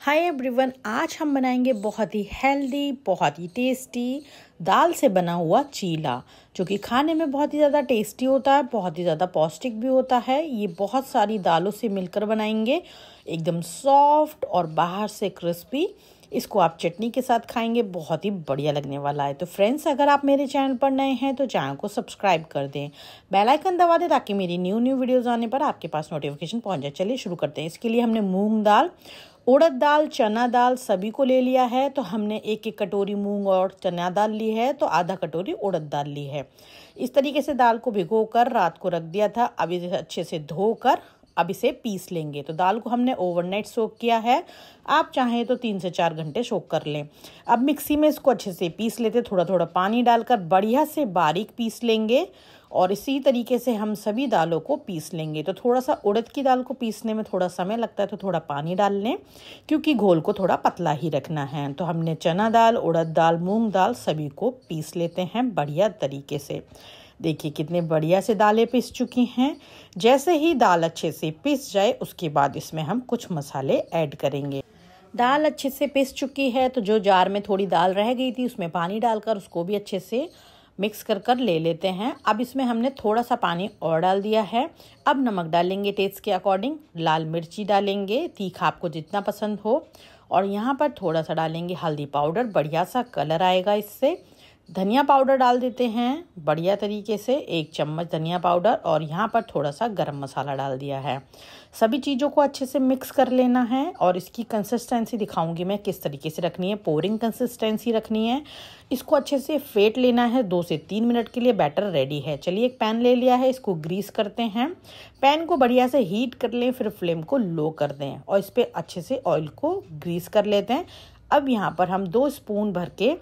hi everyone आज हम बनाएंगे बहुत ही हेल्दी बहुत ही टेस्टी दाल से बना हुआ चीला जो कि खाने में बहुत ही ज़्यादा टेस्टी होता है बहुत ही ज़्यादा पौष्टिक भी होता है ये बहुत सारी दालों से मिलकर बनाएंगे एकदम सॉफ्ट और बाहर से क्रिस्पी इसको आप चटनी के साथ खाएंगे बहुत ही बढ़िया लगने वाला है तो फ्रेंड्स अगर आप मेरे चैनल पर नए हैं तो चैनल को सब्सक्राइब कर दें बेल आइकन दबा दें ताकि मेरी न्यू न्यू वीडियोस आने पर आपके पास नोटिफिकेशन पहुंच जाए चलिए शुरू करते हैं इसके लिए हमने मूंग दाल उड़द दाल चना दाल सभी को ले लिया है तो हमने एक एक कटोरी मूंग और चना दाल ली है तो आधा कटोरी उड़द दाल ली है इस तरीके से दाल को भिगो कर रात को रख दिया था अब इसे अच्छे से धोकर अब इसे पीस लेंगे तो दाल को हमने ओवरनाइट सोक किया है आप चाहें तो तीन से चार घंटे सोक कर लें अब मिक्सी में इसको अच्छे से पीस लेते थोड़ा थोड़ा पानी डालकर बढ़िया से बारीक पीस लेंगे और इसी तरीके से हम सभी दालों को पीस लेंगे तो थोड़ा सा उड़द की दाल को पीसने में थोड़ा समय लगता है तो थोड़ा पानी डाल लें क्योंकि घोल को थोड़ा पतला ही रखना है तो हमने चना दाल उड़द दाल मूंग दाल सभी को पीस लेते हैं बढ़िया तरीके से देखिए कितने बढ़िया से दालें पिस चुकी हैं जैसे ही दाल अच्छे से पिस जाए उसके बाद इसमें हम कुछ मसाले ऐड करेंगे दाल अच्छे से पिस चुकी है तो जो जार में थोड़ी दाल रह गई थी उसमें पानी डालकर उसको भी अच्छे से मिक्स कर कर ले लेते हैं अब इसमें हमने थोड़ा सा पानी और डाल दिया है अब नमक डालेंगे टेस्ट के अकॉर्डिंग लाल मिर्ची डालेंगे तीखा आपको जितना पसंद हो और यहाँ पर थोड़ा सा डालेंगे हल्दी पाउडर बढ़िया सा कलर आएगा इससे धनिया पाउडर डाल देते हैं बढ़िया तरीके से एक चम्मच धनिया पाउडर और यहाँ पर थोड़ा सा गरम मसाला डाल दिया है सभी चीज़ों को अच्छे से मिक्स कर लेना है और इसकी कंसिस्टेंसी दिखाऊंगी मैं किस तरीके से रखनी है पोरिंग कंसिस्टेंसी रखनी है इसको अच्छे से फेट लेना है दो से तीन मिनट के लिए बैटर रेडी है चलिए एक पैन ले लिया है इसको ग्रीस करते हैं पैन को बढ़िया से हीट कर लें फिर फ्लेम को लो कर दें और इस पर अच्छे से ऑयल को ग्रीस कर लेते हैं अब यहाँ पर हम दो स्पून भर के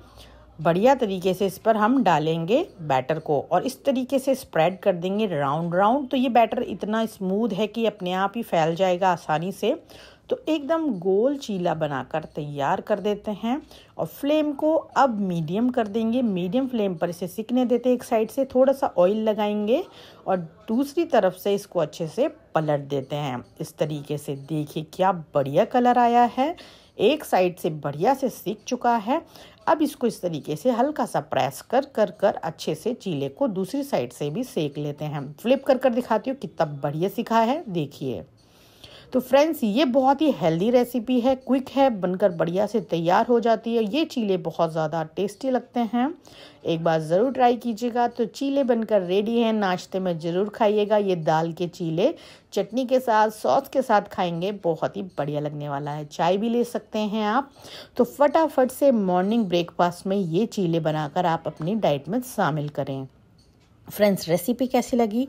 बढ़िया तरीके से इस पर हम डालेंगे बैटर को और इस तरीके से स्प्रेड कर देंगे राउंड राउंड तो ये बैटर इतना स्मूथ है कि अपने आप ही फैल जाएगा आसानी से तो एकदम गोल चीला बनाकर तैयार कर देते हैं और फ्लेम को अब मीडियम कर देंगे मीडियम फ्लेम पर इसे सिकने देते एक साइड से थोड़ा सा ऑयल लगाएंगे और दूसरी तरफ से इसको अच्छे से पलट देते हैं इस तरीके से देखिए क्या बढ़िया कलर आया है एक साइड से बढ़िया से सीख चुका है अब इसको इस तरीके से हल्का सा प्रेस कर कर कर अच्छे से चीले को दूसरी साइड से भी सेक लेते हैं फ्लिप कर कर दिखाती हूँ कितना बढ़िया सीखा है देखिए तो फ्रेंड्स ये बहुत ही हेल्दी रेसिपी है क्विक है बनकर बढ़िया से तैयार हो जाती है ये चीले बहुत ज़्यादा टेस्टी लगते हैं एक बार ज़रूर ट्राई कीजिएगा तो चीले बनकर रेडी हैं नाश्ते में ज़रूर खाइएगा ये दाल के चीले चटनी के साथ सॉस के साथ खाएंगे बहुत ही बढ़िया लगने वाला है चाय भी ले सकते हैं आप तो फटाफट से मॉर्निंग ब्रेकफास्ट में ये चीले बनाकर आप अपनी डाइट में शामिल करें फ्रेंड्स रेसिपी कैसी लगी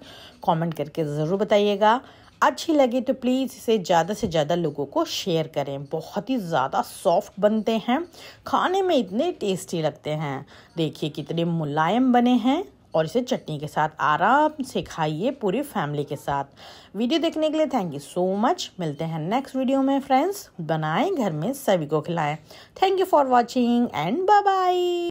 कमेंट करके ज़रूर बताइएगा अच्छी लगे तो प्लीज़ इसे ज़्यादा से ज़्यादा लोगों को शेयर करें बहुत ही ज़्यादा सॉफ्ट बनते हैं खाने में इतने टेस्टी लगते हैं देखिए कितने मुलायम बने हैं और इसे चटनी के साथ आराम से खाइए पूरी फैमिली के साथ वीडियो देखने के लिए थैंक यू सो मच मिलते हैं नेक्स्ट वीडियो में फ्रेंड्स बनाएं घर में सभी को खिलाएं thank you for watching and bye